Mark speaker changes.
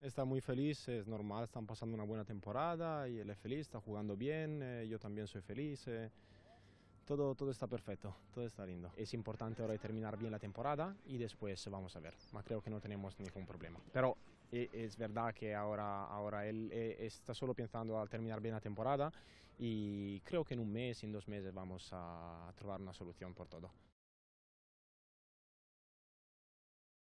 Speaker 1: Está muy feliz, es normal, están pasando una buena temporada y él es feliz, está jugando bien, eh, yo también soy feliz. Eh. todo, está perfecto, todo está lindo. Es importante ahora terminar bien la temporada y después vamos a ver. creo que no tenemos ningún problema. Pero eh, es verdad que ahora, ahora él está solo pensando al terminar bien la temporada y creo que en un mes, en dos meses vamos a, encontrar una solución por todo.